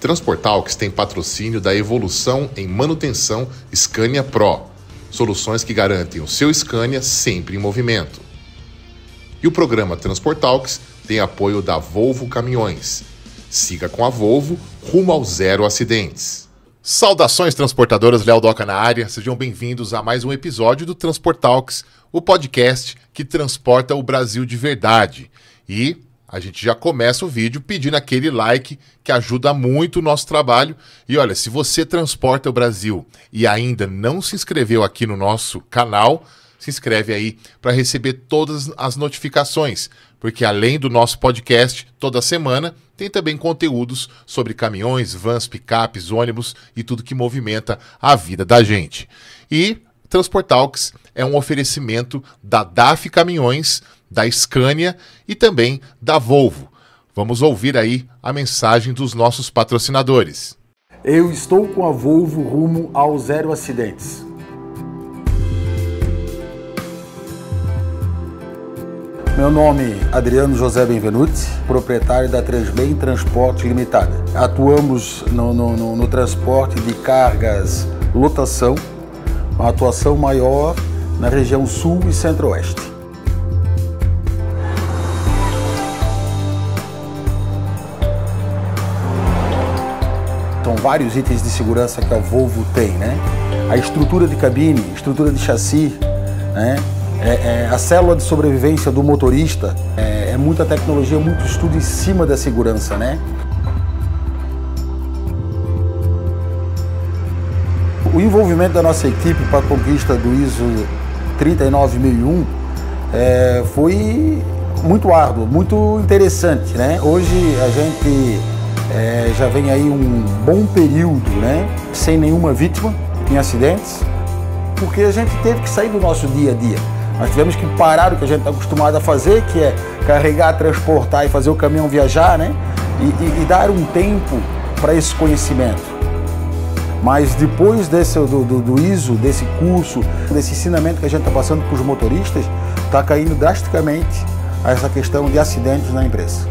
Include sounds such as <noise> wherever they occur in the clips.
Transportalks tem patrocínio da evolução em manutenção Scania Pro, soluções que garantem o seu Scania sempre em movimento. E o programa Transportalks tem apoio da Volvo Caminhões. Siga com a Volvo rumo ao zero acidentes. Saudações transportadoras, Léo Doca na área. Sejam bem-vindos a mais um episódio do Transportalks, o podcast que transporta o Brasil de verdade. E a gente já começa o vídeo pedindo aquele like que ajuda muito o nosso trabalho. E olha, se você transporta o Brasil e ainda não se inscreveu aqui no nosso canal, se inscreve aí para receber todas as notificações, porque além do nosso podcast toda semana, tem também conteúdos sobre caminhões, vans, picapes, ônibus e tudo que movimenta a vida da gente. E Transportalks é um oferecimento da DAF Caminhões, da Scania e também da Volvo. Vamos ouvir aí a mensagem dos nossos patrocinadores. Eu estou com a Volvo rumo ao zero acidentes. Meu nome é Adriano José Benvenuti, proprietário da Transbem Transporte Limitada. Atuamos no, no, no, no transporte de cargas lotação uma atuação maior na região sul e centro-oeste. São então, vários itens de segurança que a Volvo tem, né? A estrutura de cabine, estrutura de chassi, né? É, é, a célula de sobrevivência do motorista, é, é muita tecnologia, muito estudo em cima da segurança, né? O envolvimento da nossa equipe para a conquista do ISO 39001 é, foi muito árduo, muito interessante. Né? Hoje a gente é, já vem aí um bom período né? sem nenhuma vítima em acidentes, porque a gente teve que sair do nosso dia a dia. Nós tivemos que parar o que a gente está acostumado a fazer, que é carregar, transportar e fazer o caminhão viajar, né? e, e, e dar um tempo para esse conhecimento. Mas depois desse, do, do, do ISO, desse curso, desse ensinamento que a gente está passando para os motoristas, está caindo drasticamente essa questão de acidentes na empresa.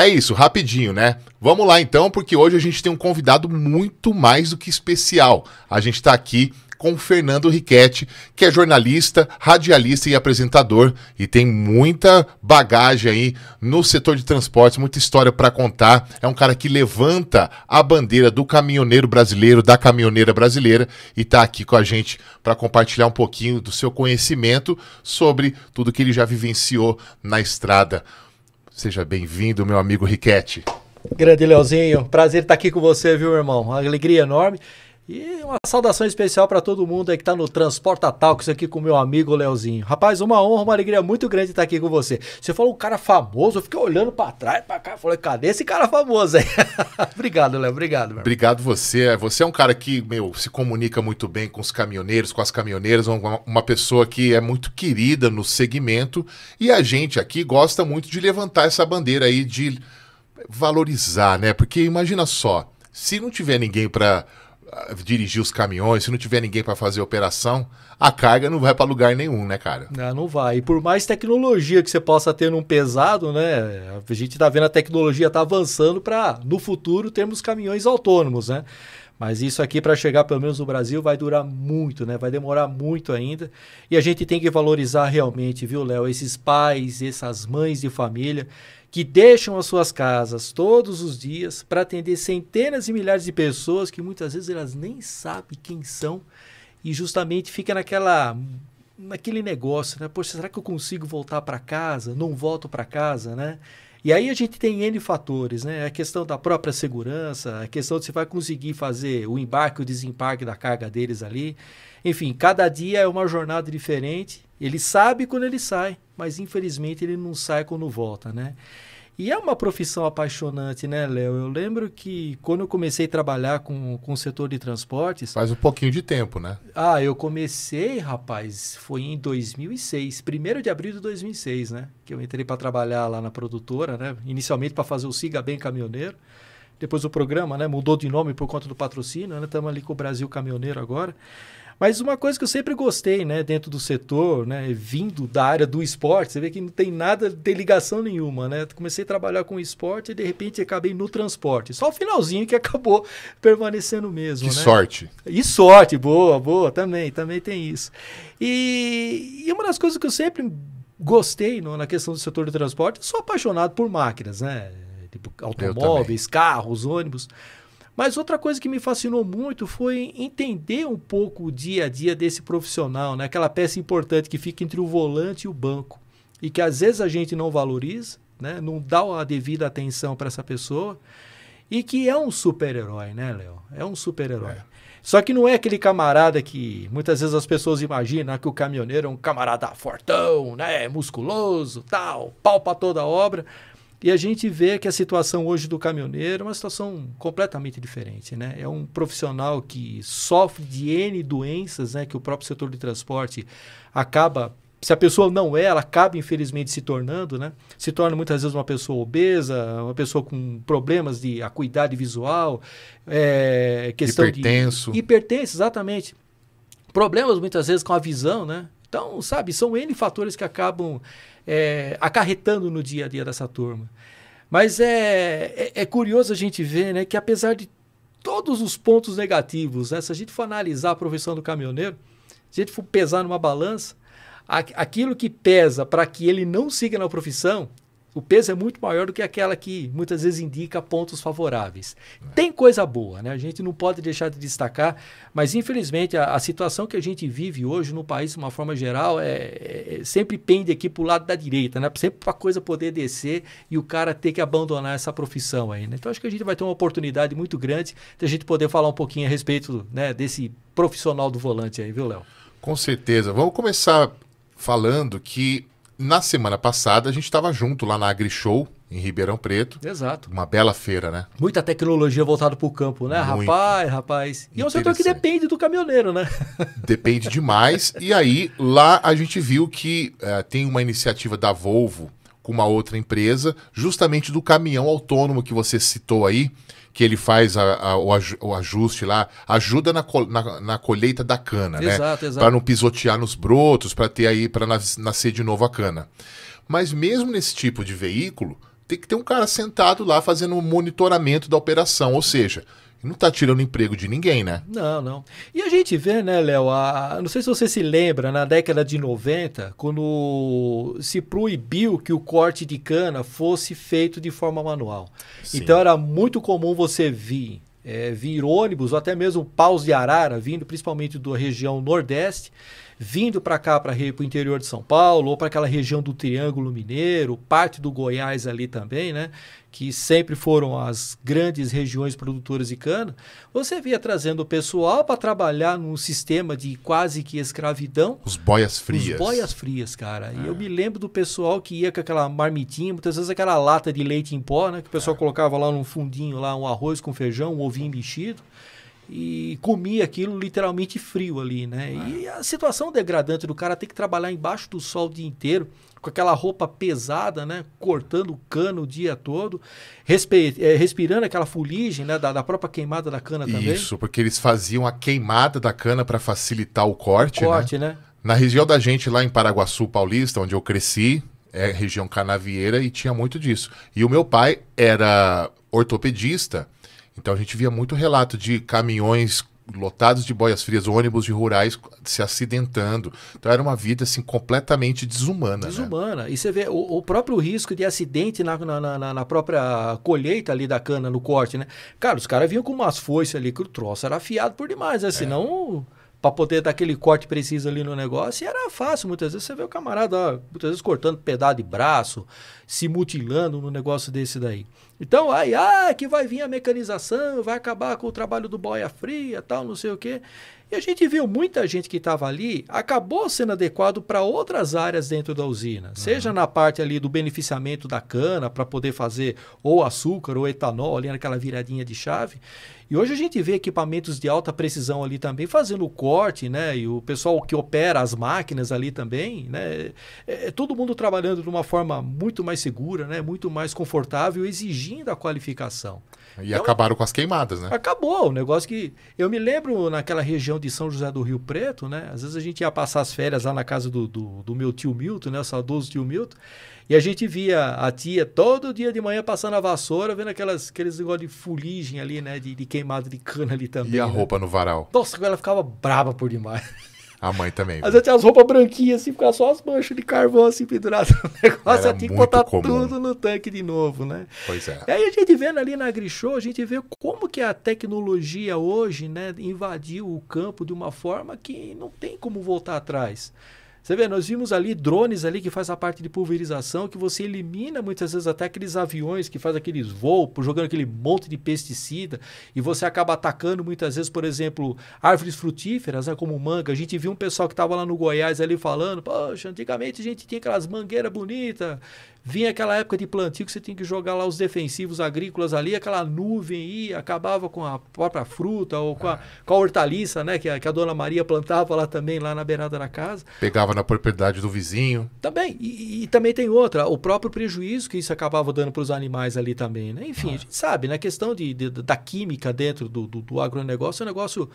É isso, rapidinho, né? Vamos lá então, porque hoje a gente tem um convidado muito mais do que especial. A gente está aqui com Fernando Riquetti, que é jornalista, radialista e apresentador e tem muita bagagem aí no setor de transportes, muita história para contar. É um cara que levanta a bandeira do caminhoneiro brasileiro, da caminhoneira brasileira e está aqui com a gente para compartilhar um pouquinho do seu conhecimento sobre tudo que ele já vivenciou na estrada. Seja bem-vindo, meu amigo Riquete. Grande Leozinho, prazer estar aqui com você, viu, irmão? Uma alegria enorme. E uma saudação especial para todo mundo aí que está no Transporta Talks aqui com meu amigo Leozinho. Rapaz, uma honra, uma alegria muito grande estar tá aqui com você. Você falou um cara famoso, eu fiquei olhando para trás, para cá, falei, cadê esse cara famoso aí? <laughs> obrigado, Léo, obrigado. Meu obrigado você. É, você é um cara que, meu, se comunica muito bem com os caminhoneiros, com as caminhoneiras, uma, uma pessoa que é muito querida no segmento e a gente aqui gosta muito de levantar essa bandeira aí de valorizar, né? Porque imagina só, se não tiver ninguém para dirigir os caminhões, se não tiver ninguém para fazer a operação, a carga não vai para lugar nenhum, né, cara? Não, não vai. E por mais tecnologia que você possa ter num pesado, né? A gente está vendo a tecnologia tá avançando para no futuro termos caminhões autônomos, né? Mas isso aqui para chegar pelo menos no Brasil vai durar muito, né? Vai demorar muito ainda. E a gente tem que valorizar realmente, viu, Léo, esses pais, essas mães de família que deixam as suas casas todos os dias para atender centenas e milhares de pessoas que muitas vezes elas nem sabem quem são e justamente fica naquela naquele negócio, né? Poxa, será que eu consigo voltar para casa? Não volto para casa, né? E aí a gente tem N fatores, né? A questão da própria segurança, a questão de se vai conseguir fazer o embarque o desembarque da carga deles ali. Enfim, cada dia é uma jornada diferente. Ele sabe quando ele sai, mas infelizmente ele não sai quando volta, né? E é uma profissão apaixonante, né, Léo? Eu lembro que quando eu comecei a trabalhar com, com o setor de transportes. Faz um pouquinho de tempo, né? Ah, eu comecei, rapaz, foi em 2006, 1 de abril de 2006, né? Que eu entrei para trabalhar lá na produtora, né? Inicialmente para fazer o Siga Bem Caminhoneiro. Depois o programa, né? Mudou de nome por conta do patrocínio, né? Estamos ali com o Brasil Caminhoneiro agora. Mas uma coisa que eu sempre gostei, né, dentro do setor, né, vindo da área do esporte, você vê que não tem nada, de ligação nenhuma, né? Comecei a trabalhar com esporte e de repente acabei no transporte. Só o finalzinho que <laughs> acabou permanecendo mesmo, que né? sorte. E sorte, boa, boa, também, também tem isso. E, e uma das coisas que eu sempre gostei no, na questão do setor do transporte, sou apaixonado por máquinas, né? Tipo automóveis, carros, ônibus. Mas outra coisa que me fascinou muito foi entender um pouco o dia a dia desse profissional, né? aquela peça importante que fica entre o volante e o banco. E que às vezes a gente não valoriza, né? não dá a devida atenção para essa pessoa. E que é um super-herói, né, Léo? É um super-herói. É. Só que não é aquele camarada que muitas vezes as pessoas imaginam que o caminhoneiro é um camarada fortão, né? Musculoso, tal, pau toda toda obra. E a gente vê que a situação hoje do caminhoneiro é uma situação completamente diferente, né? É um profissional que sofre de N doenças, né? Que o próprio setor de transporte acaba se a pessoa não é, ela acaba infelizmente se tornando, né? Se torna muitas vezes uma pessoa obesa, uma pessoa com problemas de acuidade visual, é, questão hipertenso. de hipertenso, exatamente. Problemas muitas vezes com a visão, né? Então, sabe, são N fatores que acabam é, acarretando no dia a dia dessa turma. Mas é, é, é, curioso a gente ver né, que, apesar de todos os pontos negativos, né, se a gente for analisar a profissão do caminhoneiro, se a gente for pesar numa balança, aquilo que pesa para que ele não siga na profissão o peso é muito maior do que aquela que muitas vezes indica pontos favoráveis. É. Tem coisa boa, né? A gente não pode deixar de destacar, mas infelizmente a, a situação que a gente vive hoje no país, de uma forma geral, é, é, é sempre pende aqui para o lado da direita, né? Sempre para a coisa poder descer e o cara ter que abandonar essa profissão aí, né? Então acho que a gente vai ter uma oportunidade muito grande de a gente poder falar um pouquinho a respeito né, desse profissional do volante aí, viu, Léo? Com certeza. Vamos começar falando que na semana passada, a gente estava junto lá na AgriShow, em Ribeirão Preto. Exato. Uma bela feira, né? Muita tecnologia voltada para o campo, né? Muito rapaz, rapaz. E é um setor que depende do caminhoneiro, né? <laughs> Depende demais. e aí, lá a gente viu que eh, tem uma iniciativa da Volvo com uma outra empresa, justamente do caminhão autônomo que você citou aí, que ele faz a, a, o, ajuste lá, ajuda na, na, na colheita da cana, né? exato, né? Para não pisotear nos brotos, para ter aí, para nascer de novo a cana. Mas mesmo nesse tipo de veículo, tem que ter um cara sentado lá fazendo o um monitoramento da operação, ou seja, não está tirando emprego de ninguém, né? Não, não. E a gente vê, né, Léo? Não sei se você se lembra, na década de 90, quando se proibiu que o corte de cana fosse feito de forma manual. Sim. Então era muito comum você vir, é, vir ônibus ou até mesmo paus de arara vindo, principalmente da região nordeste vindo para cá, para o interior de São Paulo, ou para aquela região do Triângulo Mineiro, parte do Goiás ali também, né? que sempre foram as grandes regiões produtoras de cana, você via trazendo o pessoal para trabalhar num sistema de quase que escravidão. Os boias frias. Os boias frias, cara. É. E eu é. me lembro do pessoal que ia com aquela marmitinha, muitas vezes aquela lata de leite em pó, né? Que o pessoal é. colocava lá num fundinho, lá um arroz com feijão, um ovinho mexido e comia aquilo literalmente frio ali, né? Ah. E a situação é degradante do cara ter que trabalhar embaixo do sol o dia inteiro, com aquela roupa pesada, né? Cortando cano o dia todo, respe... é, respirando aquela fuligem né? da, da própria queimada da cana Isso, também. Isso, porque eles faziam a queimada da cana para facilitar o corte, o né? corte né? né? Na região da gente, lá em Paraguaçu Paulista, onde eu cresci, é região canavieira e tinha muito disso. E o meu pai era ortopedista então a gente via muito relato de caminhões lotados de boias frias, ônibus de rurais se acidentando. Então era uma vida assim completamente desumana. Né? Desumana. Né? E você vê o, o, próprio risco de acidente na, na, na, na, própria colheita ali da cana, no corte, né? Cara, os caras vinham com umas foices ali que o troço era afiado por demais, né? É. para poder dar aquele corte preciso ali no negócio, e era fácil. Muitas vezes você vê o camarada, ó, muitas vezes cortando pedaço de braço, se mutilando no negócio desse daí. Então, ai, ah, que vai vir a mecanização, vai acabar com o trabalho do boia fria, tal, não sei o quê. E a gente viu muita gente que estava ali acabou sendo adequado para outras áreas dentro da usina, uhum. seja na parte ali do beneficiamento da cana para poder fazer ou açúcar ou etanol ali naquela viradinha de chave. E hoje a gente vê equipamentos de alta precisão ali também fazendo o corte, né? E o pessoal que opera as máquinas ali também, né? É, é todo mundo trabalhando de uma forma muito mais segura, né? muito mais confortável, exigindo a qualificação. E então, acabaram com as queimadas, né? Acabou. O negócio que. Eu me lembro naquela região de São José do Rio Preto, né? Às vezes a gente ia passar as férias lá na casa do, do, do meu tio Milton, né? O saudoso tio Milton. E a gente via a tia todo dia de manhã passando a vassoura, vendo aquelas, aqueles negócios de fuligem ali, né? De, de de cana ali também. E a né? roupa no varal? Nossa, ela ficava brava por demais. A mãe também. Às vezes tinha as roupas branquinhas, assim, ficava só as manchas de carvão, assim, penduradas no <laughs> negócio. Era tinha assim, que botar comum. tudo no tanque de novo, né? Pois é. E aí a gente vendo ali na Agrishow, a gente vê como que a tecnologia hoje, né, invadiu o campo de uma forma que não tem como voltar atrás. Você vê, nós vimos ali drones ali que faz a parte de pulverização, que você elimina muitas vezes até aqueles aviões que faz aqueles voos, jogando aquele monte de pesticida, e você acaba atacando muitas vezes, por exemplo, árvores frutíferas, né, como manga. A gente viu um pessoal que estava lá no Goiás ali falando, poxa, antigamente a gente tinha aquelas mangueiras bonitas, Vinha aquela época de plantio que você tinha que jogar lá os defensivos agrícolas ali, aquela nuvem e acabava com a própria fruta ou com a, ah. com a hortaliça, né? Que a, que a dona Maria plantava lá também, lá na beirada da casa. Pegava na propriedade do vizinho. Também. E, e também tem outra, o próprio prejuízo que isso acabava dando para os animais ali também, né? Enfim, ah. a gente sabe, né? A questão de, de da química dentro do, do, do agronegócio é um negócio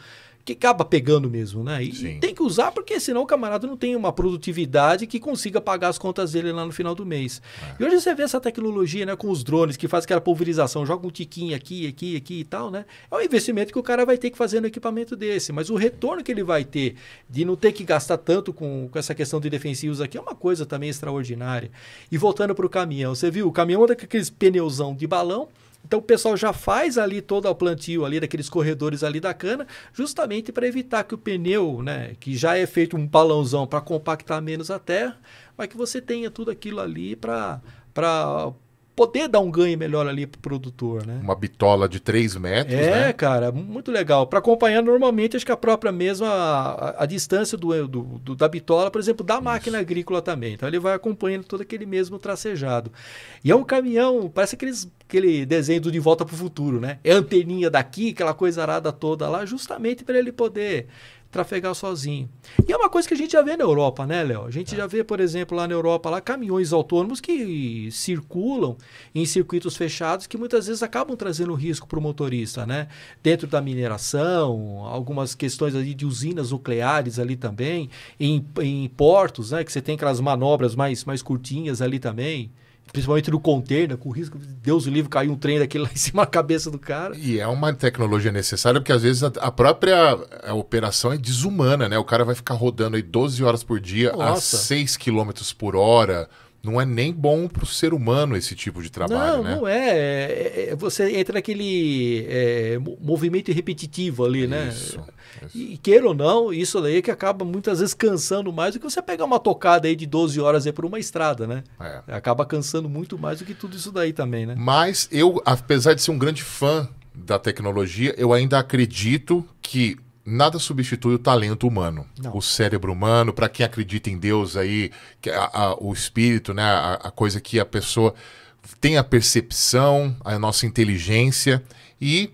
que acaba pegando mesmo, né? E tem que usar porque senão o camarada não tem uma produtividade que consiga pagar as contas dele lá no final do mês. É. E hoje você vê essa tecnologia, né, com os drones que faz aquela pulverização, joga um tiquinho aqui, aqui, aqui e tal, né? É um investimento que o cara vai ter que fazer no equipamento desse, mas o retorno que ele vai ter de não ter que gastar tanto com, com essa questão de defensivos aqui é uma coisa também extraordinária. E voltando para o caminhão, você viu, o caminhão é aqueles pneuzão de balão, então o pessoal já faz ali todo o plantio ali daqueles corredores ali da cana, justamente para evitar que o pneu, né, que já é feito um balãozão para compactar menos a terra, mas que você tenha tudo aquilo ali para para poder dar um ganho melhor ali pro produtor, né? Uma bitola de 3 metros, é, né? cara, muito legal. Para acompanhar normalmente, acho que a própria mesma a, a distância do, do, do, da bitola, por exemplo, da Isso. máquina agrícola também. Então ele vai acompanhando todo aquele mesmo tracejado. E é um caminhão, parece aqueles, aquele desenho do De Volta para o Futuro, né? É anteninha daqui, aquela coisa arada toda lá, justamente para ele poder trafegar sozinho. E é uma coisa que a gente já vê na Europa, né, Léo? A gente é. já vê, por exemplo, lá na Europa, lá caminhões autônomos que circulam em circuitos fechados que muitas vezes acabam trazendo risco para o motorista, né? Dentro da mineração, algumas questões ali de usinas nucleares ali também, em, em portos, né? Que você tem aquelas manobras mais, mais curtinhas ali também principalmente no container, com risco de Deus o livro cair um trem daquele lá em cima da <laughs> cabeça do cara. E é uma tecnologia necessária, porque às vezes a, a própria a operação é desumana, né? O cara vai ficar rodando aí 12 horas por dia Nossa. a 6 km por hora não é nem bom para o ser humano esse tipo de trabalho, não, né? Não, é. é, é, é você entra naquele é, movimento repetitivo ali, né? Isso, E queira ou não, isso daí é que acaba muitas vezes cansando mais do que você pegar uma tocada aí de 12 horas aí por uma estrada, né? É. Acaba cansando muito mais do que tudo isso daí também, né? Mas eu, apesar de ser um grande fã da tecnologia, eu ainda acredito que nada substitui o talento humano, Não. o cérebro humano. Para quem acredita em Deus aí, a, a, o espírito, né, a, a, coisa que a pessoa tem a percepção, a nossa inteligência e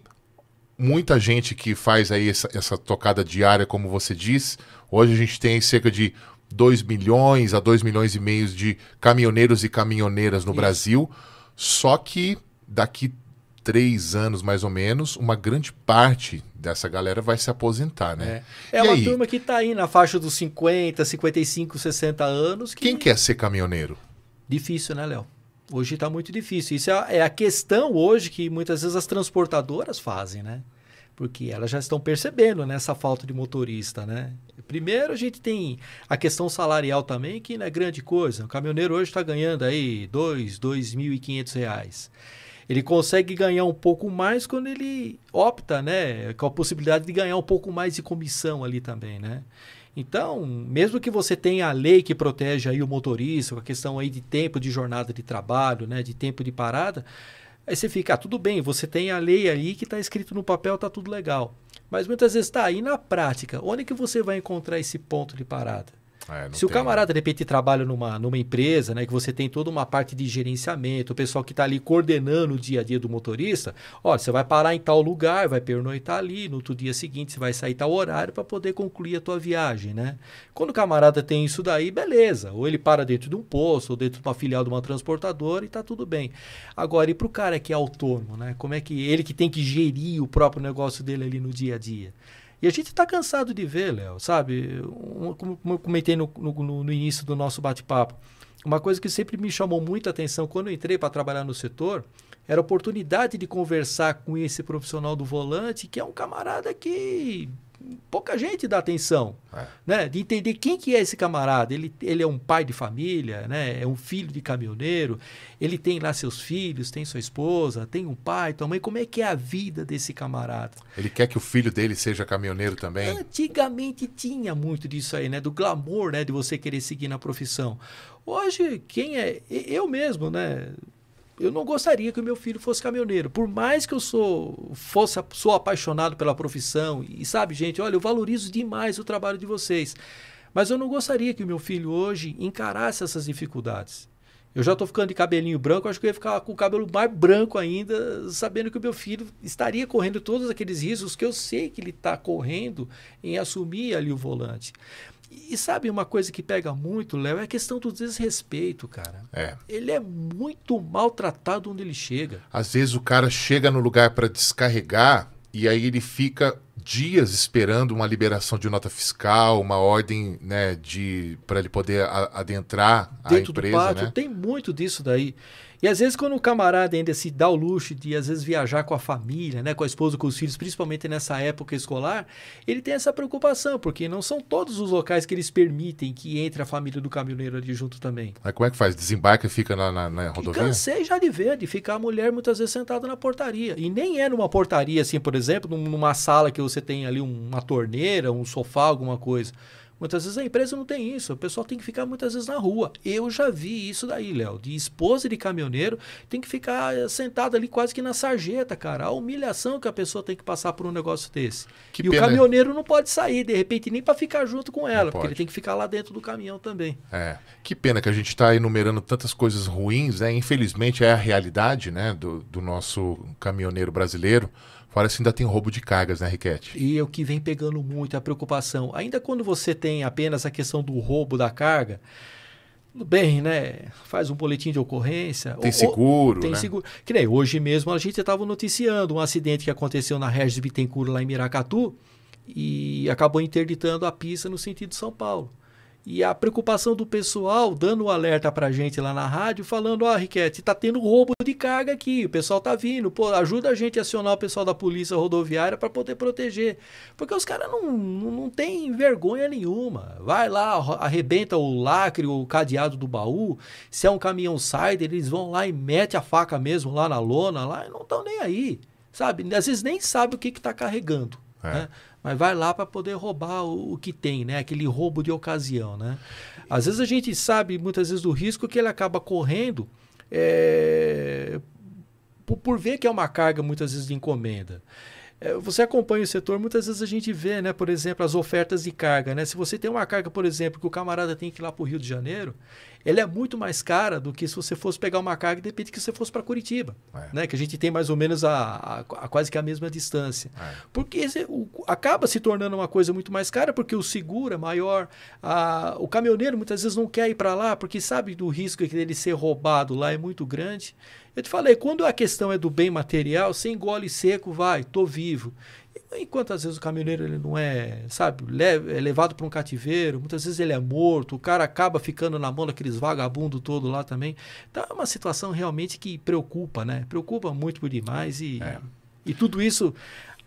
muita gente que faz aí essa, essa tocada diária, como você diz. Hoje a gente tem cerca de 2 milhões a 2 milhões e meio de caminhoneiros e caminhoneiras no Isso. Brasil. Só que daqui três anos mais ou menos, uma grande parte dessa galera vai se aposentar, né? É, é uma aí? turma que está aí na faixa dos 50, 55, 60 anos. Que... Quem quer é ser caminhoneiro? Difícil, né, Léo? Hoje está muito difícil. Isso é a, é a questão hoje que muitas vezes as transportadoras fazem, né? Porque elas já estão percebendo né, essa falta de motorista, né? Primeiro, a gente tem a questão salarial também, que não é grande coisa. O caminhoneiro hoje está ganhando aí dois, dois mil e quinhentos reais ele consegue ganhar um pouco mais quando ele opta, né? Com a possibilidade de ganhar um pouco mais de comissão ali também, né? Então, mesmo que você tenha a lei que protege aí o motorista, com a questão aí de tempo de jornada de trabalho, né? De tempo de parada, aí você fica, ah, tudo bem, você tem a lei aí que está escrito no papel, está tudo legal. Mas muitas vezes está aí na prática. Onde que você vai encontrar esse ponto de parada? É, Se o camarada, de repente, trabalha numa, numa empresa, né, que você tem toda uma parte de gerenciamento, o pessoal que está ali coordenando o dia a dia do motorista, olha, você vai parar em tal lugar, vai pernoitar ali, no outro dia seguinte você vai sair tal horário para poder concluir a tua viagem, né? Quando o camarada tem isso daí, beleza. Ou ele para dentro de um posto, ou dentro de uma filial de uma transportadora e tá tudo bem. Agora, e para o cara que é autônomo, né? Como é que ele que tem que gerir o próprio negócio dele ali no dia a dia? E a gente está cansado de ver, Léo, sabe? Um, como eu comentei no, no, no início do nosso bate-papo, uma coisa que sempre me chamou muita atenção quando eu entrei para trabalhar no setor era a oportunidade de conversar com esse profissional do volante, que é um camarada que pouca gente dá atenção, é. né? De entender quem que é esse camarada. Ele, ele é um pai de família, né? É um filho de caminhoneiro. Ele tem lá seus filhos, tem sua esposa, tem um pai, tua mãe. Como é que é a vida desse camarada? Ele quer que o filho dele seja caminhoneiro também? Antigamente tinha muito disso aí, né? Do glamour, né? De você querer seguir na profissão. Hoje, quem é... Eu mesmo, né? Eu não gostaria que o meu filho fosse caminhoneiro. Por mais que eu sou, fosse, sou apaixonado pela profissão, e sabe, gente, olha, eu valorizo demais o trabalho de vocês. Mas eu não gostaria que o meu filho hoje encarasse essas dificuldades. Eu já estou ficando de cabelinho branco, acho que eu ia ficar com o cabelo mais branco ainda, sabendo que o meu filho estaria correndo todos aqueles riscos que eu sei que ele está correndo em assumir ali o volante. E, sabe uma coisa que pega muito, Léo, é a questão do desrespeito, cara. É. Ele é muito maltratado onde ele chega. Às vezes o cara chega no lugar para descarregar e aí ele fica dias esperando uma liberação de nota fiscal, uma ordem né, de para ele poder a, adentrar Dentro a empresa. Do né? pátio, né? Tem muito disso daí. E às vezes quando o camarada ainda se dá o luxo de às vezes viajar com a família, né, com a esposa, com os filhos, principalmente nessa época escolar, ele tem essa preocupação, porque não são todos os locais que eles permitem que entre a família do caminhoneiro ali junto também. Mas como é que faz? Desembarca e fica na, na, na rodovia? E cansei já de ver, de ficar a mulher muitas vezes sentada na portaria. E nem é numa portaria, assim, por exemplo, numa sala que eu você tem ali uma torneira, um sofá, alguma coisa. Muitas vezes a empresa não tem isso, o pessoal tem que ficar muitas vezes na rua. Eu já vi isso daí, Léo, de esposa de caminhoneiro, tem que ficar eh, sentado ali quase que na sarjeta, cara. A humilhação que a pessoa tem que passar por um negócio desse. Que e pena. o caminhoneiro não pode sair, de repente, nem para ficar junto com ela, porque ele tem que ficar lá dentro do caminhão também. É, que pena que a gente está enumerando tantas coisas ruins, né? Infelizmente é a realidade, né, do, do nosso caminhoneiro brasileiro. Fora se ainda tem roubo de cargas, né, Riquete? E é o que vem pegando muito, a preocupação. Ainda quando você tem apenas a questão do roubo da carga, tudo bem, né? Faz um boletim de ocorrência. Tem seguro, ou, tem né? seguro. Que nem hoje mesmo a gente estava noticiando um acidente que aconteceu na Regis Bittencourt, lá em Miracatu, e acabou interditando a pista no sentido de São Paulo. E a preocupação do pessoal dando um alerta pra gente lá na rádio, falando: Ó, oh, Riquete, tá tendo roubo de carga aqui, o pessoal tá vindo, pô, ajuda a gente a acionar o pessoal da polícia rodoviária para poder proteger. Porque os caras não, não, não tem vergonha nenhuma. Vai lá, arrebenta o lacre, o cadeado do baú. Se é um caminhão side, eles vão lá e mete a faca mesmo lá na lona, lá, e não estão nem aí. Sabe? Às vezes nem sabe o que, que tá carregando. É. Né? mas vai lá para poder roubar o, o, que tem, né? Aquele roubo de ocasião, né? Às vezes a gente sabe, muitas vezes, do risco que ele acaba correndo é, por, por ver que é uma carga, muitas vezes, de encomenda é, você acompanha o setor, muitas vezes a gente vê, né, por exemplo, as ofertas de carga. Né? Se você tem uma carga, por exemplo, que o camarada tem que ir lá para o Rio de Janeiro, ele é muito mais cara do que se você fosse pegar uma carga de repente que você fosse para Curitiba, é. né? Que a gente tem mais ou menos a, a, a quase que a mesma distância. É. Porque o, acaba se tornando uma coisa muito mais cara porque o seguro é maior, a, o caminhoneiro muitas vezes não quer ir para lá porque sabe do risco que ele ser roubado lá é muito grande. Eu te falei, quando a questão é do bem material, você engole seco, vai, tô vivo. Enquanto às vezes o caminhoneiro ele não é, sabe, é levado para um cativeiro, muitas vezes ele é morto, o cara acaba ficando na mão daqueles vagabundos todo lá também. Então é uma situação realmente que preocupa, né? Preocupa muito por demais e, é. e tudo isso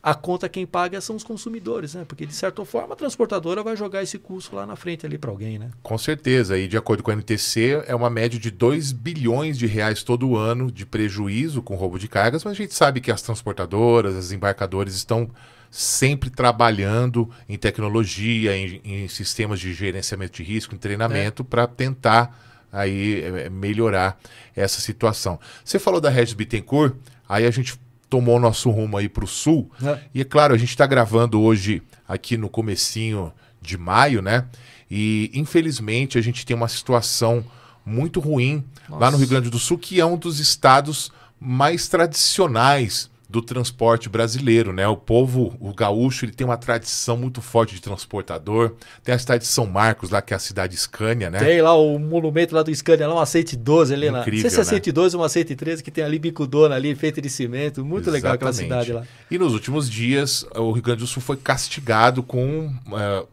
a conta quem paga são os consumidores, né? Porque de certa forma a transportadora vai jogar esse custo lá na frente ali para alguém, né? Com certeza. E de acordo com a NTC, é uma média de 2 bilhões de reais todo ano de prejuízo com roubo de cargas, mas a gente sabe que as transportadoras, as embarcadores estão sempre trabalhando em tecnologia, em, em sistemas de gerenciamento de risco, em treinamento é. para tentar aí eh, melhorar essa situação. Você falou da Regis Bittencourt, aí a gente tomou nosso rumo aí para o sul. É. E é claro, a gente está gravando hoje aqui no comecinho de maio, né? E infelizmente a gente tem uma situação muito ruim Nossa. lá no Rio Grande do Sul, que é um dos estados mais tradicionais do transporte brasileiro, né? O povo, o gaúcho, ele tem uma tradição muito forte de transportador. Tem a cidade de São Marcos lá, que é a cidade Scania, né? Tem lá o monumento lá do Scania, lá uma 112 ali Incrível, Não sei se é né? 112 ou uma 113 que tem ali bicudona ali, feita de cimento. Muito Exatamente. legal aquela cidade lá. E nos últimos dias, o Rio Grande do Sul foi castigado com uh,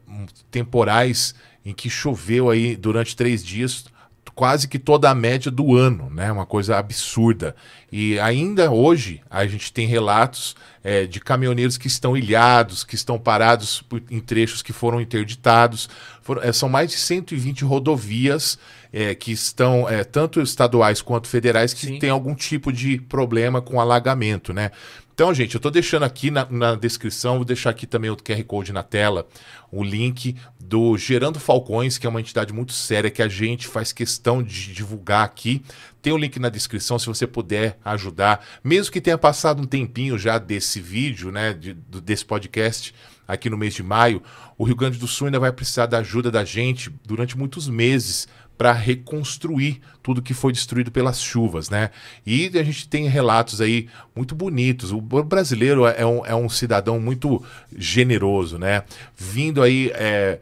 temporais em que choveu aí durante três dias quase que toda a média do ano, né? Uma coisa absurda. E ainda hoje a gente tem relatos é, de caminhoneiros que estão ilhados, que estão parados em trechos que foram interditados. é, são mais de 120 rodovias é, que estão, é, tanto estaduais quanto federais, que Sim. têm algum tipo de problema com alagamento, né? Então, gente, eu estou deixando aqui na, na, descrição, vou deixar aqui também o QR Code na tela, o link do Gerando Falcões, que é uma entidade muito séria que a gente faz questão de divulgar aqui. Tem o link na descrição se você puder ajudar. Mesmo que tenha passado um tempinho já desse vídeo, né, de, desse podcast aqui no mês de maio, o Rio Grande do Sul ainda vai precisar da ajuda da gente durante muitos meses para reconstruir tudo que foi destruído pelas chuvas, né? E a gente tem relatos aí muito bonitos. O brasileiro é, é um, é um cidadão muito generoso, né? Vindo aí. É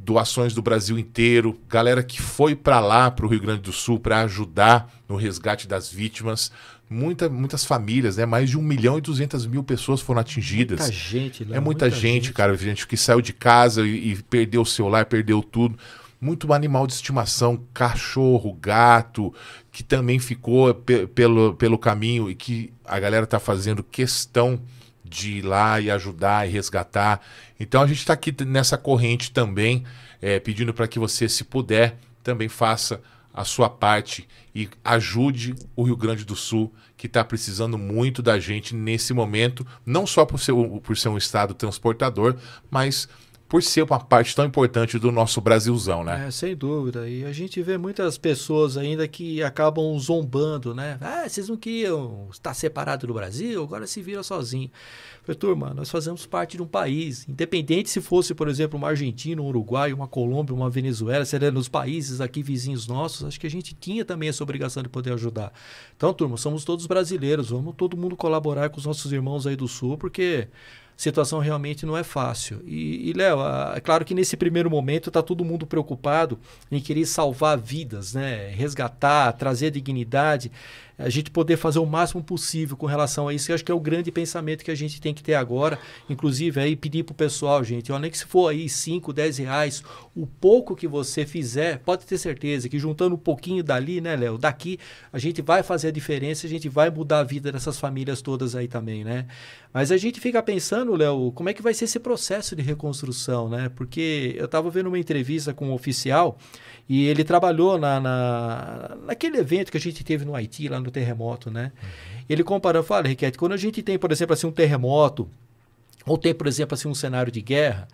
doações do Brasil inteiro, galera que foi para lá, para o Rio Grande do Sul, para ajudar no resgate das vítimas. Muita, muitas famílias, né? Mais de 1 milhão e 200 mil pessoas foram atingidas. Muita gente, né? É muita, muita gente, gente, cara. Gente que saiu de casa e, e perdeu o celular, perdeu tudo muito animal de estimação, cachorro, gato, que também ficou pe pelo, pelo caminho e que a galera está fazendo questão de ir lá e ajudar e resgatar. Então a gente está aqui nessa corrente também, é, pedindo para que você, se puder, também faça a sua parte e ajude o Rio Grande do Sul, que está precisando muito da gente nesse momento, não só por ser, por ser um estado transportador, mas por ser uma parte tão importante do nosso Brasilzão, né? É, sem dúvida. E a gente vê muitas pessoas ainda que acabam zombando, né? Ah, vocês não queriam estar separado do Brasil, agora se vira sozinho. turma, nós fazemos parte de um país. Independente se fosse, por exemplo, uma Argentina, um Uruguai, uma Colômbia, uma Venezuela, seria nos países aqui vizinhos nossos, acho que a gente tinha também essa obrigação de poder ajudar. Então, turma, somos todos brasileiros, vamos todo mundo colaborar com os nossos irmãos aí do Sul, porque situação realmente não é fácil. E, e Léo, é claro que nesse primeiro momento está todo mundo preocupado em querer salvar vidas, né? resgatar, trazer dignidade a gente poder fazer o máximo possível com relação a isso. Eu acho que é o grande pensamento que a gente tem que ter agora. Inclusive, aí pedir para o pessoal, gente, olha que se for aí 5, 10 reais, o pouco que você fizer, pode ter certeza que juntando um pouquinho dali, né, Léo, daqui, a gente vai fazer a diferença, a gente vai mudar a vida dessas famílias todas aí também, né? Mas a gente fica pensando, Léo, como é que vai ser esse processo de reconstrução, né? Porque eu estava vendo uma entrevista com um oficial e ele trabalhou na, na, naquele evento que a gente teve no Haiti, lá no terremoto, né? Uhum. Ele comparou, fala, Riquete, quando a gente tem, por exemplo, assim, um terremoto, ou tem, por exemplo, assim, um cenário de guerra,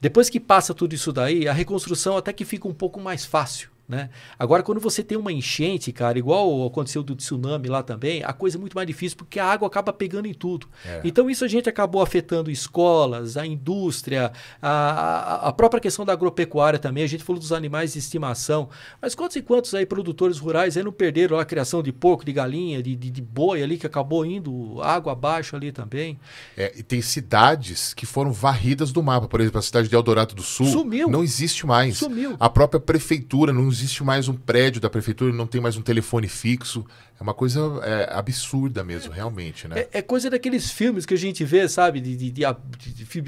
depois que passa tudo isso daí, a reconstrução até que fica um pouco mais fácil. Né? Agora, quando você tem uma enchente, cara, igual aconteceu do tsunami lá também, a coisa é muito mais difícil porque a água acaba pegando em tudo. É. Então, isso a gente acabou afetando escolas, a indústria, a, a, própria questão da agropecuária também. A gente falou dos animais de estimação, mas quantos e quantos aí produtores rurais aí não perderam a criação de porco, de galinha, de, de, de boi ali, que acabou indo água abaixo ali também. É, e tem cidades que foram varridas do mapa, por exemplo, a cidade de Eldorado do Sul. Sumiu. Não existe mais. Sumiu. A própria prefeitura não existe existe mais um prédio da prefeitura, não tem mais um telefone fixo. É uma coisa é, absurda mesmo, realmente, né? É, é, coisa daqueles filmes que a gente vê, sabe? De, de, de,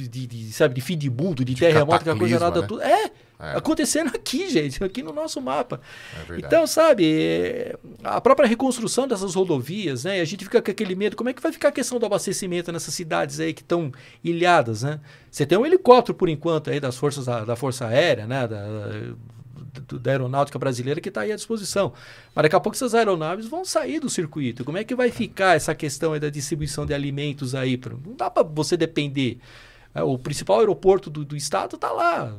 de, de sabe? de fim de mundo, de, terremoto, que a coisa nada... Né? Tudo. É, é, acontecendo aqui, gente, aqui no nosso mapa. É então, sabe, é, a própria reconstrução dessas rodovias, né? A gente fica com aquele medo, como é que vai ficar a questão do abastecimento nessas cidades aí que estão ilhadas, né? Você tem um helicóptero, por enquanto, aí das forças da, da Força Aérea, né? Da, do, da aeronáutica brasileira que está aí à disposição. Mas daqui a pouco essas aeronaves vão sair do circuito. Como é que vai ficar essa questão da distribuição de alimentos aí? Não dá para você depender. É, o principal aeroporto do, do estado está lá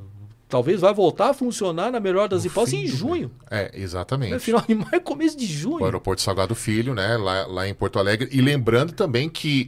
talvez vai voltar a funcionar na melhor das no hipóteses em junho. É, exatamente. No é, final de maio, começo de junho. O aeroporto Salgado Filho, né, lá, lá em Porto Alegre. E lembrando também que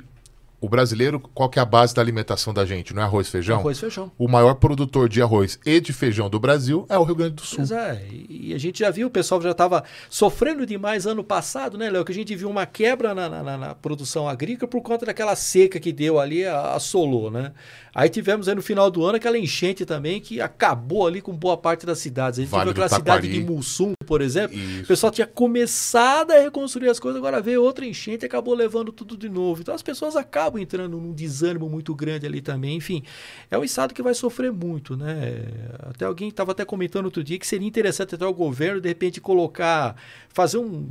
o brasileiro, qual que é a base da alimentação da gente? Não é arroz e feijão? Arroz e feijão. O maior produtor de arroz e de feijão do Brasil é o Rio Grande do Sul. Pois é, e a gente já viu, o pessoal já estava sofrendo demais ano passado, né, Léo? Que a gente viu uma quebra na, na, na, produção agrícola por conta daquela seca que deu ali, assolou, né? Aí tivemos aí no final do ano aquela enchente também que acabou ali com boa parte das cidades. A gente vale viu aquela cidade de Mussum, por exemplo. Isso. O pessoal tinha começado a reconstruir as coisas, agora veio outra enchente e acabou levando tudo de novo. Então as pessoas acabam acabam entrando num desânimo muito grande ali também. Enfim, é um Estado que vai sofrer muito, né? Até alguém estava até comentando outro dia que seria interessante até o governo, de repente, colocar, fazer um,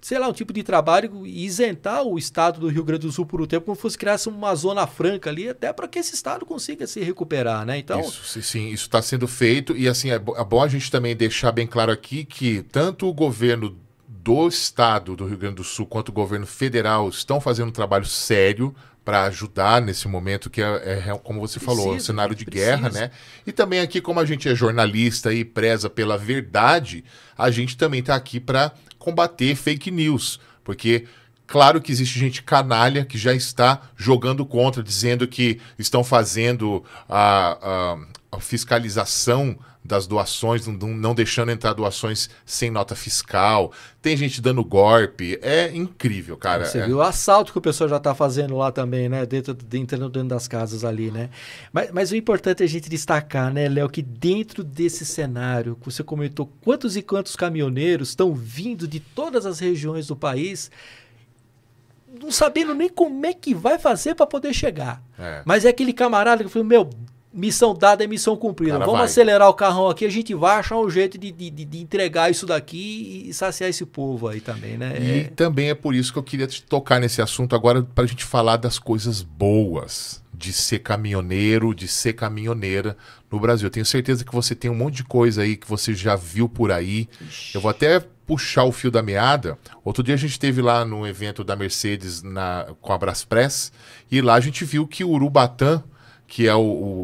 sei lá, um tipo de trabalho e isentar o Estado do Rio Grande do Sul por um tempo, como se fosse criar uma zona franca ali, até para que esse Estado consiga se recuperar, né? Então... Isso, sim, isso está sendo feito e, assim, é, é bom a gente também deixar bem claro aqui que tanto o governo do Estado do Rio Grande do Sul quanto o governo federal estão fazendo um trabalho sério para ajudar nesse momento que é, é como você precisa, falou, é um né? cenário de precisa. guerra, né? E também aqui, como a gente é jornalista e preza pela verdade, a gente também está aqui para combater fake news, porque Claro que existe gente canalha que já está jogando contra, dizendo que estão fazendo a, a, a fiscalização das doações, não, não deixando entrar doações sem nota fiscal. Tem gente dando golpe. É incrível, cara. Você é. viu o assalto que o pessoal já está fazendo lá também, né? Dentro, entrando dentro das casas ali, né? Mas, mas o importante é a gente destacar, né, Léo, que dentro desse cenário, você comentou quantos e quantos caminhoneiros estão vindo de todas as regiões do país não sabendo nem como é que vai fazer para poder chegar. É. Mas é aquele camarada que falou: Meu, Missão dada é missão cumprida. Cara, Vamos vai. acelerar o carrão aqui, a gente vai achar um jeito de, de, de entregar isso daqui e saciar esse povo aí também, né? E é... também é por isso que eu queria te tocar nesse assunto agora para a gente falar das coisas boas de ser caminhoneiro, de ser caminhoneira no Brasil. Eu tenho certeza que você tem um monte de coisa aí que você já viu por aí. Ixi. Eu vou até puxar o fio da meada. Outro dia a gente teve lá no evento da Mercedes na, com a Braspress e lá a gente viu que o Urubatã que é o,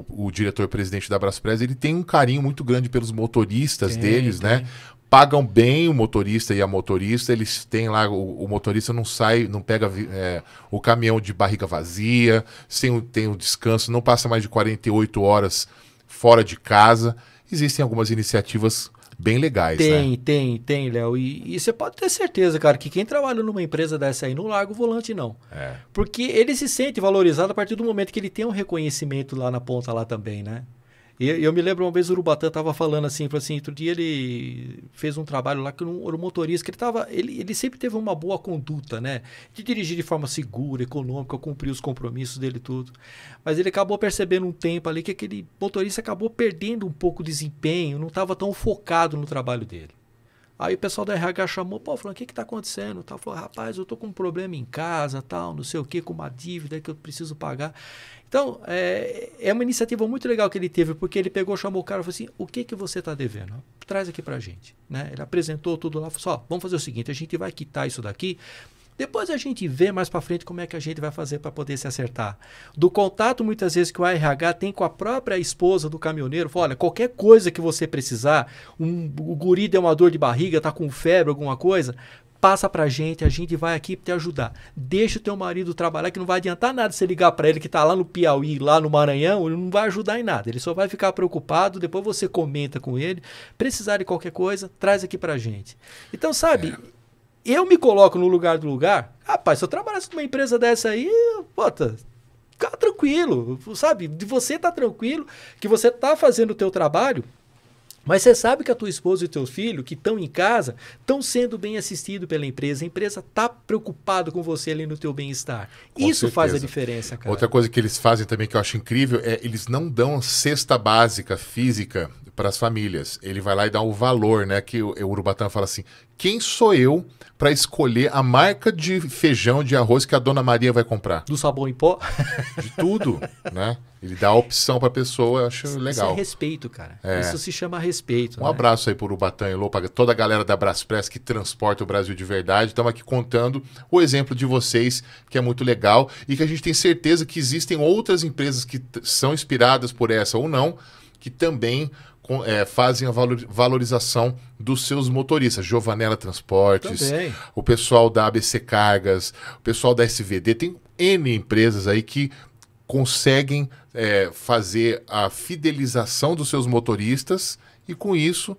o, o diretor-presidente da Braspress, ele tem um carinho muito grande pelos motoristas tem, deles, né? tem. né? Pagam bem o motorista e a motorista, eles têm lá, o, o motorista não sai, não pega é, o caminhão de barriga vazia, sem, tem o descanso, não passa mais de 48 horas fora de casa. Existem algumas iniciativas bem legais, tem, né? Tem, tem, tem Léo. E, e, você pode ter certeza, cara, que quem trabalha numa empresa dessa aí não larga o volante, não. É. Porque ele se sente valorizado a partir do momento que ele tem um reconhecimento lá na ponta lá também, né? E eu me lembro uma vez o Urubatã estava falando assim, falou assim, outro dia ele fez um trabalho lá que um, um motorista que ele tava, ele, ele sempre teve uma boa conduta, né? De dirigir de forma segura, econômica, cumprir os compromissos dele tudo. Mas ele acabou percebendo um tempo ali que aquele motorista acabou perdendo um pouco o desempenho, não estava tão focado no trabalho dele. Aí o pessoal da RH chamou, pô, falando, o que que tá acontecendo? Tal, falou, rapaz, eu tô com um problema em casa, tal, não sei o que, com uma dívida que eu preciso pagar. Então, é, é uma iniciativa muito legal que ele teve, porque ele pegou, chamou o cara e falou assim, o que que você tá devendo? Traz aqui pra gente, né? Ele apresentou tudo lá, falou assim, ó, vamos fazer o seguinte, a gente vai quitar isso daqui, depois a gente vê mais para frente como é que a gente vai fazer para poder se acertar. Do contato muitas vezes que o RH tem com a própria esposa do caminhoneiro, fala, olha, qualquer coisa que você precisar, um, o guri deu uma dor de barriga, tá com febre, alguma coisa, passa pra gente, a gente vai aqui te ajudar. Deixa o teu marido trabalhar que não vai adiantar nada você ligar para ele que tá lá no Piauí, lá no Maranhão, ele não vai ajudar em nada. Ele só vai ficar preocupado, depois você comenta com ele, precisar de qualquer coisa, traz aqui pra gente. Então, sabe, é eu me coloco no lugar do lugar. Rapaz, se eu trabalhasse numa empresa dessa aí, bota, fica tranquilo, sabe? De você tá tranquilo, que você tá fazendo o teu trabalho, mas você sabe que a tua esposa e teus teu filho, que estão em casa, estão sendo bem assistidos pela empresa. A empresa tá preocupada com você ali no teu bem-estar. Isso certeza. faz a diferença, cara. Outra coisa que eles fazem também que eu acho incrível é eles não dão cesta básica física para as famílias. Ele vai lá e dá o valor, né? Que o, o Urubatã fala assim: quem sou eu para escolher a marca de feijão, de arroz que a dona Maria vai comprar? Do sabão em pó? <laughs> De tudo, né? Ele dá a opção para a pessoa, eu acho legal. Isso é respeito, cara. É. Isso se chama respeito. Um né? abraço aí para o Urubatã e para toda a galera da Braspress que transporta o Brasil de verdade. Estamos aqui contando o exemplo de vocês, que é muito legal e que a gente tem certeza que existem outras empresas que são inspiradas por essa ou não, que também é, fazem a valorização dos seus motoristas. Giovanella Transportes, Também. o pessoal da ABC Cargas, o pessoal da SVD. Tem N empresas aí que conseguem é, fazer a fidelização dos seus motoristas e, com isso,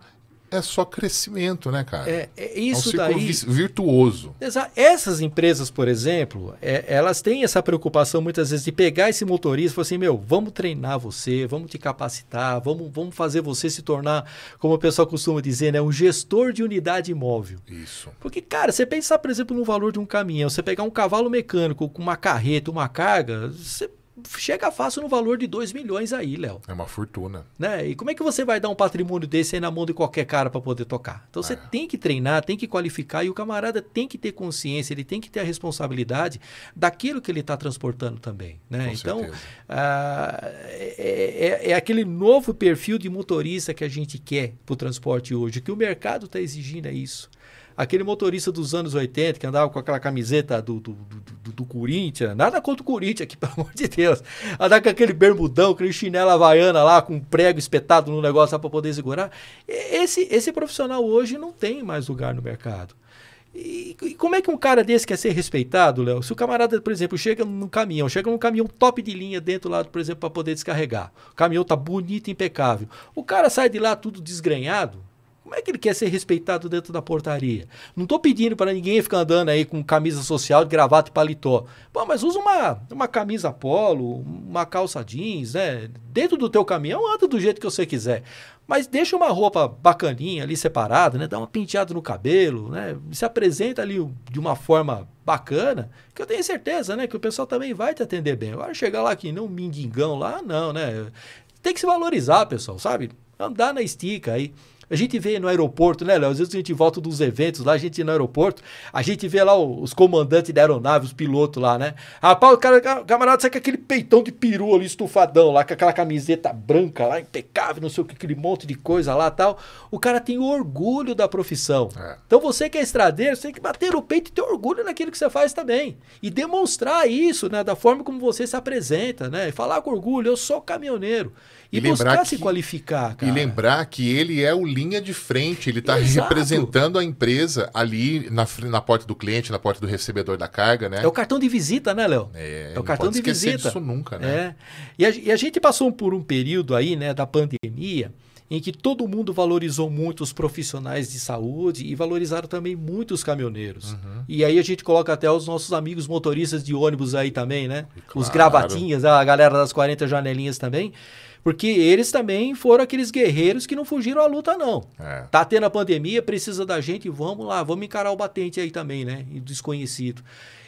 é só crescimento, né, cara? É, é isso é um daí. virtuoso. Essas empresas, por exemplo, é, elas têm essa preocupação muitas vezes de pegar esse motorista e falar assim: meu, vamos treinar você, vamos te capacitar, vamos, vamos fazer você se tornar, como o pessoal costuma dizer, né, um gestor de unidade imóvel. Isso. Porque, cara, você pensar, por exemplo, no valor de um caminhão, você pegar um cavalo mecânico com uma carreta, uma carga, você chega fácil no valor de 2 milhões aí, Léo. É uma fortuna. Né? E como é que você vai dar um patrimônio desse aí na mão de qualquer cara para poder tocar? Então você é. tem que treinar, tem que qualificar e o camarada tem que ter consciência, ele tem que ter a responsabilidade daquilo que ele está transportando também. Né? Com então, ah, é, é, é, aquele novo perfil de motorista que a gente quer para o transporte hoje, que o mercado está exigindo é isso. Aquele motorista dos anos 80 que andava com aquela camiseta do, do, do, do Corinthians, nada contra o Corinthians aqui, <laughs> pelo amor de Deus. Andava com aquele bermudão, aquele chinelo havaiana lá, com um prego espetado no negócio para poder segurar. Esse, esse profissional hoje não tem mais lugar no mercado. E, e, como é que um cara desse quer ser respeitado, Léo? Se o camarada, por exemplo, chega num caminhão, chega num caminhão top de linha dentro lá, por exemplo, para poder descarregar. O caminhão tá bonito, impecável. O cara sai de lá tudo desgrenhado. Como é que ele quer ser respeitado dentro da portaria? Não estou pedindo para ninguém ficar andando aí com camisa social, gravata e paletó. Pô, mas usa uma, uma camisa polo, uma calça jeans, né? Dentro do teu caminhão, anda do jeito que você quiser. Mas deixa uma roupa bacaninha ali separada, né? Dá uma penteada no cabelo, né? Se apresenta ali de uma forma bacana, que eu tenho certeza, né? Que o pessoal também vai te atender bem. Agora chegar lá que não mendigão lá, não, né? Tem que se valorizar, pessoal, sabe? Andar na estica aí. A gente vê no aeroporto, né, Léo? Às vezes a gente volta dos eventos lá, a gente no aeroporto, a gente vê lá os comandantes da aeronave, os pilotos lá, né? Rapaz, o cara, o camarada sabe que aquele peitão de peru ali, estufadão lá, com aquela camiseta branca lá, impecável, não sei o que, aquele monte de coisa lá tal. O cara tem orgulho da profissão. É. Então você que é estradeiro, você tem que bater o peito e ter orgulho naquilo que você faz também. E demonstrar isso, né? Da forma como você se apresenta, né? E falar com orgulho, eu sou caminhoneiro. E, e buscar se qualificar, cara. E lembrar que ele é o linha de frente, ele está representando a empresa ali na, na porta do cliente, na porta do recebedor da carga, né? É o cartão de visita, né, Léo? É, é o cartão de visita. Isso nunca, né? É. E, a, e a gente passou por um período aí, né, da pandemia, em que todo mundo valorizou muito os profissionais de saúde e valorizaram também muito os caminhoneiros. Uhum. E aí a gente coloca até os nossos amigos motoristas de ônibus aí também, né? Claro. Os gravatinhas, a galera das 40 janelinhas também. Porque eles também foram aqueles guerreiros que não fugiram à luta, não. É. Tá tendo a pandemia, precisa da gente, vamos lá, vamos encarar o batente aí também, né? E desconhecido.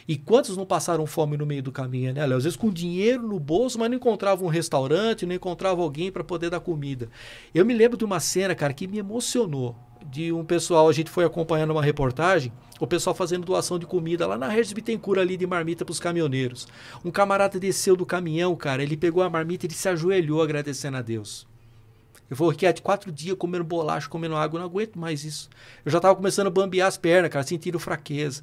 E quantos não passaram fome no meio do caminho, né, Léo? Às vezes com dinheiro no bolso, mas não encontrava um restaurante, não encontrava alguém para poder dar comida. Eu me lembro de uma cena, cara, que me emocionou. De um pessoal, a gente foi acompanhando uma reportagem o pessoal fazendo doação de comida lá na Regis Bittencourt ali de marmita para os caminhoneiros. Um camarada desceu do caminhão, cara, ele pegou a marmita e ele se ajoelhou agradecendo a Deus. Eu vou aqui há quatro dias comendo bolacha, comendo água, não aguento mais isso. Eu já estava começando a bambear as pernas, cara, sentindo fraqueza.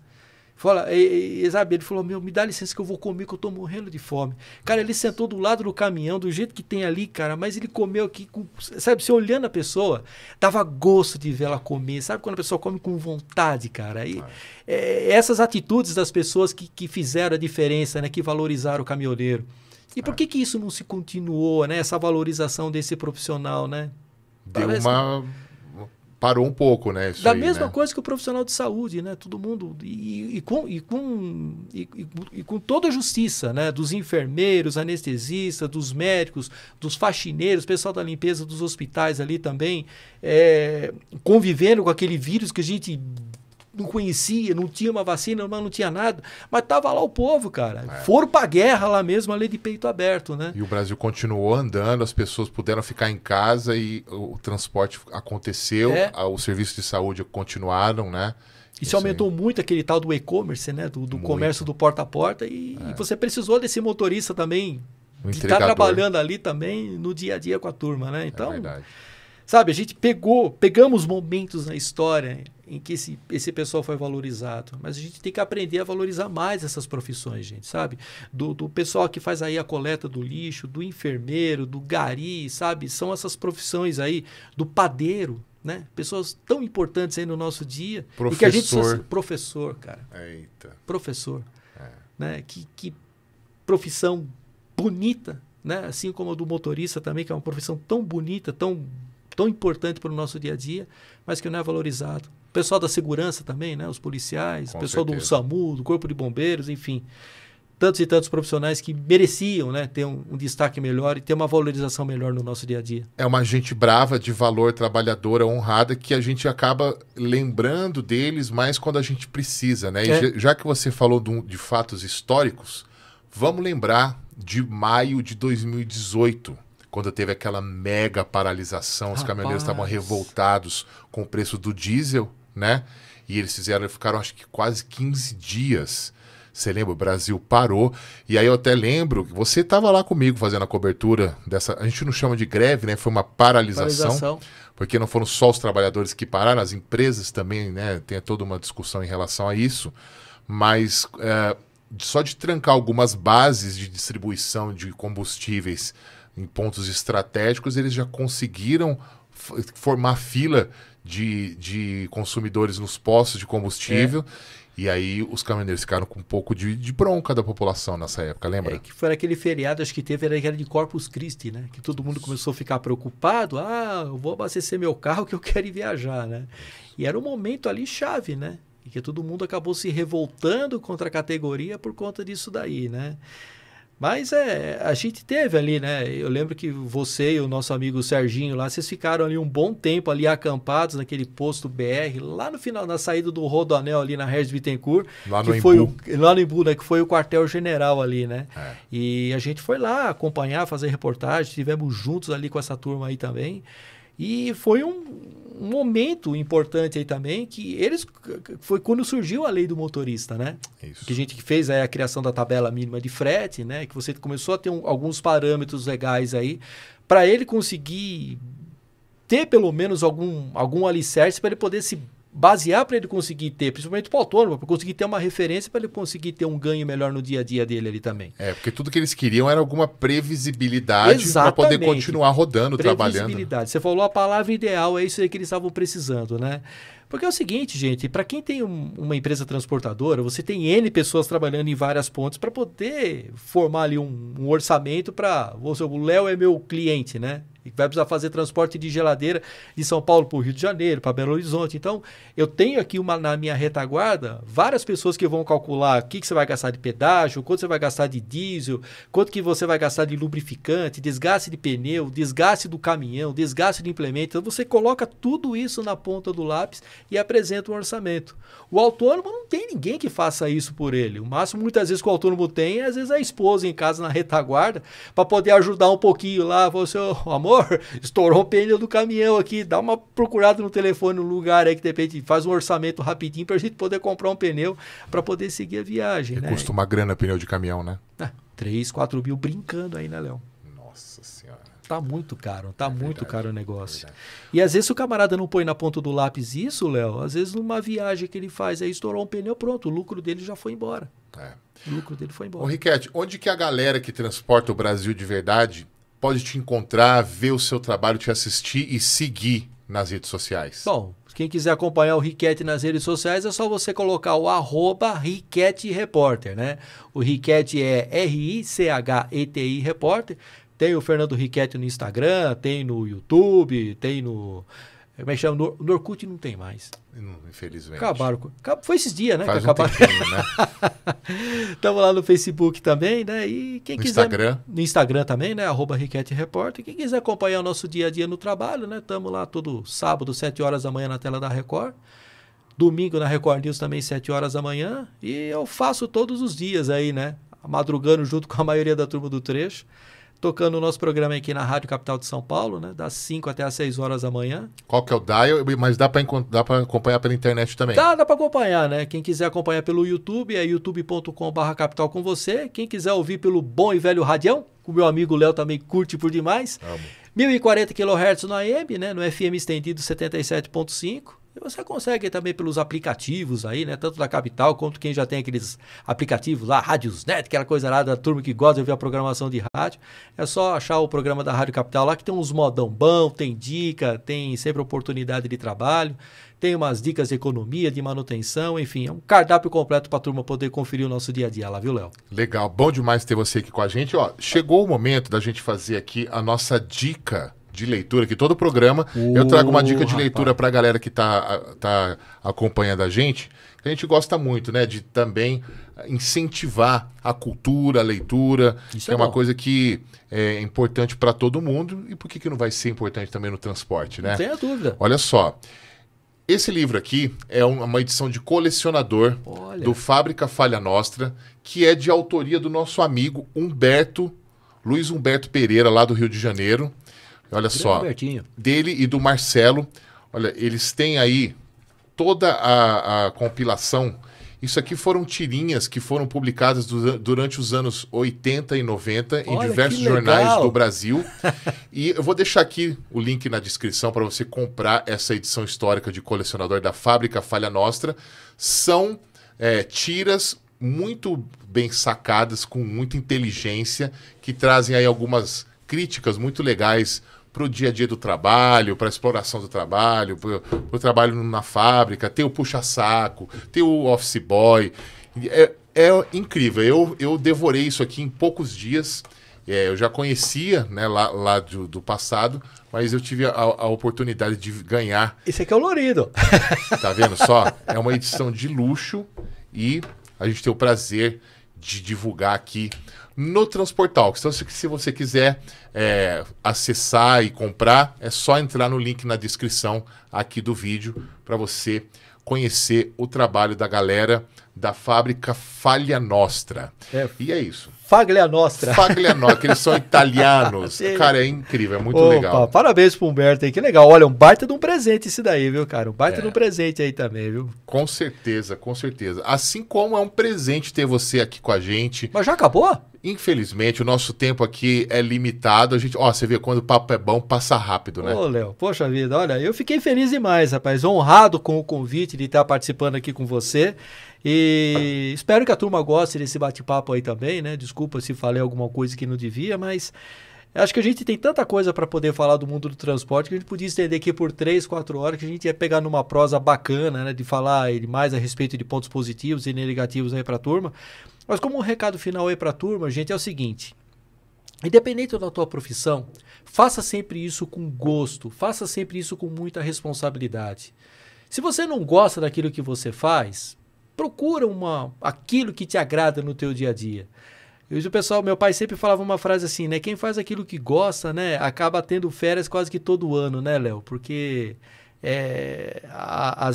Fala, e, e sabe, ele falou: Meu, me dá licença que eu vou comer, que eu tô morrendo de fome. Cara, ele sentou do lado do caminhão, do jeito que tem ali, cara, mas ele comeu aqui, com, sabe, você olhando a pessoa, dava gosto de ver ela comer. Sabe quando a pessoa come com vontade, cara? E, é. é, essas atitudes das pessoas que, que fizeram a diferença, né? Que valorizaram o caminhoneiro. E por é. que, que isso não se continuou, né? Essa valorização desse profissional, né? Deu Parece uma parou um pouco, né? da aí, mesma né? coisa que o profissional de saúde, né? Todo mundo. E, e com, e, com, e, e, com toda a justiça, né? Dos enfermeiros, anestesistas, dos médicos, dos faxineiros, pessoal da limpeza dos hospitais ali também, é, convivendo com aquele vírus que a gente não conhecia, não tinha uma vacina, mas não tinha nada. Mas tava lá o povo, cara. É. Foram pra guerra lá mesmo, ali de peito aberto, né? E o Brasil continuou andando, as pessoas puderam ficar em casa e o transporte aconteceu, é. os serviços de saúde continuaram, né? Isso aumentou muito aquele tal do e-commerce, né? Do, do comércio do porta a porta. E, é. e você precisou desse motorista também, um que está trabalhando ali também no dia a dia com a turma, né? É então, é sabe, a gente pegou, pegamos momentos na história em que esse, esse pessoal foi valorizado. Mas a gente tem que aprender a valorizar mais essas profissões, gente, sabe? Do, do pessoal que faz aí a coleta do lixo, do enfermeiro, do gari, sabe? São essas profissões aí, do padeiro, né? Pessoas tão importantes aí no nosso dia. Professor. E que a gente professor, cara. Eita. Professor. É. Né? Que, que profissão bonita, né? Assim como a do motorista também, que é uma profissão tão bonita, tão tão importante para o nosso dia a dia, mas que não é valorizado. O pessoal da segurança também, né? os policiais, o pessoal certeza. do SAMU, do Corpo de Bombeiros, enfim. Tantos e tantos profissionais que mereciam né, ter um, um, destaque melhor e ter uma valorização melhor no nosso dia a dia. É uma gente brava, de valor, trabalhadora, honrada, que a gente acaba lembrando deles mais quando a gente precisa. Né? É. Já, já que você falou de, um, de fatos históricos, vamos lembrar de maio de 2018 quando teve aquela mega paralisação, Rapaz. os caminhoneiros estavam revoltados com o preço do diesel, né? E eles fizeram, ficaram acho que quase 15 dias. Você lembra? O Brasil parou. E aí eu até lembro que você estava lá comigo fazendo a cobertura dessa. A gente não chama de greve, né? Foi uma paralisação, paralisação. Porque não foram só os trabalhadores que pararam, as empresas também, né? Tem toda uma discussão em relação a isso. Mas é, só de trancar algumas bases de distribuição de combustíveis em pontos estratégicos, eles já conseguiram formar fila de, de consumidores nos postos de combustível. É. E aí os caminhoneiros ficaram com um pouco de, de bronca da população nessa época, lembra? É, que foi aquele feriado, acho que teve, era de Corpus Christi, né? Que todo mundo começou a ficar preocupado. Ah, eu vou abastecer meu carro que eu quero ir viajar, né? E era um momento ali chave, né? E que todo mundo acabou se revoltando contra a categoria por conta disso daí, né? Mas é, a gente teve ali, né? Eu lembro que você e o nosso amigo Serginho lá, vocês ficaram ali um bom tempo ali acampados naquele posto BR, lá no final, na saída do Rodoanel ali na Regis Bittencourt. Lá que no foi O, lá no Imbu, né? Que foi o quartel-general ali, né? É. E a gente foi lá acompanhar, fazer reportagem, estivemos juntos ali com essa turma aí também. E foi um, um momento importante aí também que eles foi quando surgiu a lei do motorista, né? Isso. Que a gente fez aí é, a criação da tabela mínima de frete, né? Que você começou a ter um, alguns parâmetros legais aí para ele conseguir ter pelo menos algum algum alicerce para ele poder se basear para ele conseguir ter, principalmente para o autônomo, para conseguir ter uma referência, para ele conseguir ter um ganho melhor no dia a dia dele ali também. É, porque tudo que eles queriam era alguma previsibilidade para poder continuar rodando, previsibilidade. trabalhando. Previsibilidade. Você falou a palavra ideal, é isso aí que eles estavam precisando, né? Porque é o seguinte, gente, para quem tem um, uma empresa transportadora, você tem N pessoas trabalhando em várias pontes para poder formar ali um, um orçamento para. O Léo é meu cliente, né? E vai precisar fazer transporte de geladeira de São Paulo para o Rio de Janeiro, para Belo Horizonte. Então, eu tenho aqui uma, na minha retaguarda várias pessoas que vão calcular o que, que você vai gastar de pedágio, quanto você vai gastar de diesel, quanto que você vai gastar de lubrificante, desgaste de pneu, desgaste do caminhão, desgaste de implemento. Então, você coloca tudo isso na ponta do lápis e apresenta um orçamento. O autônomo não tem ninguém que faça isso por ele. O máximo, muitas vezes, que o autônomo tem é, às vezes, a esposa em casa na retaguarda, para poder ajudar um pouquinho lá. assim, oh, amor, estourou o pneu do caminhão aqui, dá uma procurada no telefone, no lugar aí que de repente faz um orçamento rapidinho para a gente poder comprar um pneu para poder seguir a viagem. Né? Custa uma grana pneu de caminhão, né? Ah, 3, 4 mil brincando aí, né, Léo? Nossa Senhora. Tá muito caro, tá é muito verdade, caro o é negócio. É e às vezes o camarada não põe na ponta do lápis isso, Léo, às vezes numa viagem que ele faz, aí estourou um pneu, pronto, o lucro dele já foi embora. É. O lucro dele foi embora. Ô, Riquete, onde que a galera que transporta o Brasil de verdade pode te encontrar, ver o seu trabalho, te assistir e seguir nas redes sociais? Bom, quem quiser acompanhar o Riquete nas redes sociais é só você colocar o arroba Riquete Repórter, né? O Riquete é R-I-C-H-E-T-I Repórter. Tem o Fernando Riquetti no Instagram, tem no YouTube, tem no. Como é que chama? No, no Orkut não tem mais. Infelizmente. Acabaram. Foi esses dias, né? Faz que acabaram. Estamos né? <laughs> lá no Facebook também, né? E quem no quiser. Instagram. No Instagram também, né? Arroba Riquete Repórter. Quem quiser acompanhar o nosso dia a dia no trabalho, né? Estamos lá todo sábado, 7 horas da manhã, na tela da Record. Domingo na Record News também, 7 horas da manhã. E eu faço todos os dias aí, né? Madrugando junto com a maioria da turma do trecho tocando o nosso programa aqui na Rádio Capital de São Paulo, né? Das 5 até as 6 horas da manhã. Qual que é o dial? Mas dá para acompanhar pela internet também? Dá, dá para acompanhar, né? Quem quiser acompanhar pelo YouTube é youtube.com.br capital com você. Quem quiser ouvir pelo bom e velho radião, que o meu amigo Léo também curte por demais. Amo. 1040 kHz no AM, né? No FM estendido 77.5 você consegue também pelos aplicativos aí, né? Tanto da Capital quanto quem já tem aqueles aplicativos lá, Rádios Net, aquela coisa lá da turma que gosta de ouvir a programação de rádio. É só achar o programa da Rádio Capital lá que tem uns modão bom, tem dica, tem sempre oportunidade de trabalho, tem umas dicas de economia, de manutenção, enfim, é um cardápio completo para a turma poder conferir o nosso dia a dia lá, viu, Léo? Legal, bom demais ter você aqui com a gente. Ó, chegou o momento da gente fazer aqui a nossa dica de leitura, que todo programa eu trago uma dica de rapaz. leitura para a galera que está tá acompanhando a gente, a gente gosta muito, né? De também incentivar a cultura, a leitura. Isso é, é uma coisa que é importante para todo mundo. E por que, que não vai ser importante também no transporte, né? Sem a dúvida. Olha só. Esse livro aqui é uma edição de colecionador Olha. do Fábrica Falha Nostra, que é de autoria do nosso amigo Humberto, Luiz Humberto Pereira, lá do Rio de Janeiro. Olha só. Dele e do Marcelo. Olha, eles têm aí toda a, a compilação. Isso aqui foram tirinhas que foram publicadas durante os anos 80 e 90 Olha, em diversos jornais do Brasil. e eu vou deixar aqui o link na descrição para você comprar essa edição histórica de colecionador da Fábrica Falha Nostra. São é, tiras muito bem sacadas, com muita inteligência, que trazem aí algumas críticas muito legais para o dia a dia do trabalho, para a exploração do trabalho, para o trabalho na fábrica, tem o puxa-saco, tem o office boy. É, é incrível. Eu, eu devorei isso aqui em poucos dias. É, eu já conhecia né, lá, lá do, do, passado, mas eu tive a, a, oportunidade de ganhar. Esse aqui é o Lorido. <laughs> Tá vendo só? É uma edição de luxo e a gente tem o prazer de divulgar aqui no Transportal. Então, se, se você quiser é, acessar e comprar, é só entrar no link na descrição aqui do vídeo para você conhecer o trabalho da galera da fábrica Falha Nostra. É. E é isso. Faglia Nostra. Faglia Nostra, eles são <laughs> italianos. cara, é incrível, é muito Opa, legal. Parabéns pro Humberto aí, que legal. Olha, um baita de um presente esse daí, viu, cara? Um baita é. de um presente aí também, viu? Com certeza, com certeza. Assim como é um presente ter você aqui com a gente. Mas já acabou? Infelizmente, o nosso tempo aqui é limitado. A gente, ó, você vê quando o papo é bom, passa rápido, né? Ô, Léo, poxa vida, olha, eu fiquei feliz demais, rapaz. Honrado com o convite de estar participando aqui com você. E espero que a turma goste desse bate-papo aí também, né? Desculpa se falei alguma coisa que não devia, mas acho que a gente tem tanta coisa para poder falar do mundo do transporte que a gente podia estender aqui por 3, 4 horas, que a gente ia pegar numa prosa bacana, né, de falar mais a respeito de pontos positivos e negativos aí para a turma. Mas como um recado final aí para a turma, gente, é o seguinte: Independente da tua profissão, faça sempre isso com gosto, faça sempre isso com muita responsabilidade. Se você não gosta daquilo que você faz, procura uma, aquilo que te agrada no teu dia a dia. Eu o pessoal, meu pai sempre falava uma frase assim, né? Quem faz aquilo que gosta, né? Acaba tendo férias quase que todo ano, né, Léo? Porque é, a, a,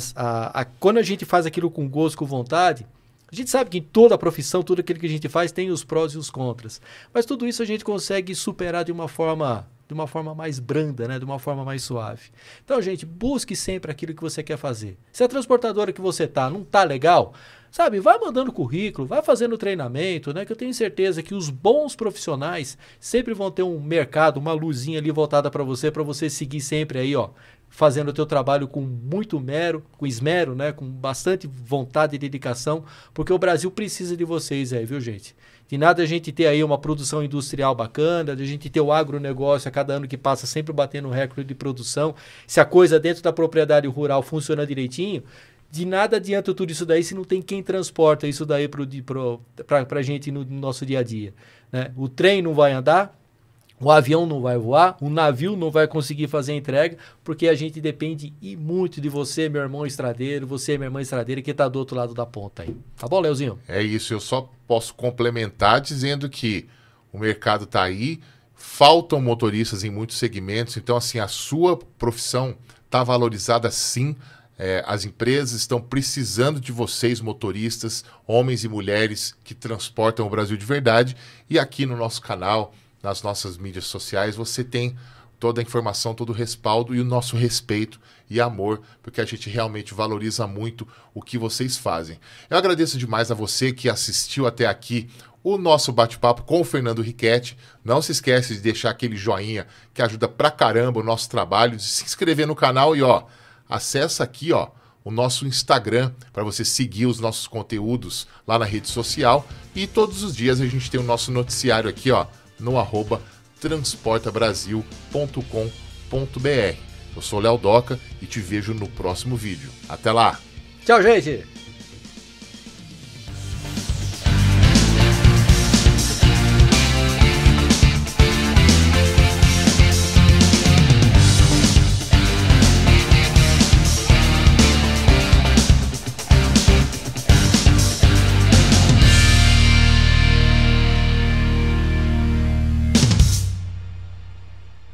a, quando a gente faz aquilo com gosto, com vontade, a gente sabe que em toda a profissão, tudo aquilo que a gente faz tem os prós e os contras. Mas tudo isso a gente consegue superar de uma forma de uma forma mais branda, né? de uma forma mais suave. Então, gente, busque sempre aquilo que você quer fazer. Se a transportadora que você tá não tá legal, sabe, vai mandando currículo, vai fazendo treinamento, né? Que eu tenho certeza que os bons profissionais sempre vão ter um mercado, uma luzinha ali voltada para você, para você seguir sempre aí, ó, fazendo o teu trabalho com muito mero, com esmero, né? Com bastante vontade e dedicação, porque o Brasil precisa de vocês aí, viu, gente? De nada a gente ter aí uma produção industrial bacana, de a gente ter o agronegócio a cada ano que passa sempre batendo um recorde de produção. Se a coisa dentro da propriedade rural funciona direitinho, de nada adianta tudo isso daí se não tem quem transporta isso daí para a gente no, no nosso dia a dia. Né? O trem não vai andar, o avião não vai voar, o navio não vai conseguir fazer a entrega, porque a gente depende e muito de você, meu irmão estradeiro, você, minha irmã estradeira, que está do outro lado da ponta aí. Tá bom, Leozinho? É isso, eu só posso complementar dizendo que o mercado está aí, faltam motoristas em muitos segmentos, então, assim, a sua profissão está valorizada sim. É, as empresas estão precisando de vocês, motoristas, homens e mulheres que transportam o Brasil de verdade. E aqui no nosso canal, nas nossas mídias sociais, você tem toda a informação, todo o respaldo e o nosso respeito e amor, porque a gente realmente valoriza muito o que vocês fazem. Eu agradeço demais a você que assistiu até aqui o nosso bate-papo com o Fernando Riquetti. Não se esquece de deixar aquele joinha que ajuda pra caramba o nosso trabalho, de se inscrever no canal e ó, acessa aqui, ó, o nosso Instagram para você seguir os nossos conteúdos lá na rede social e todos os dias a gente tem o nosso noticiário aqui, ó, no arroba transportabrasil.com.br. Eu sou Léo Doca e te vejo no próximo vídeo. Até lá! Tchau, gente!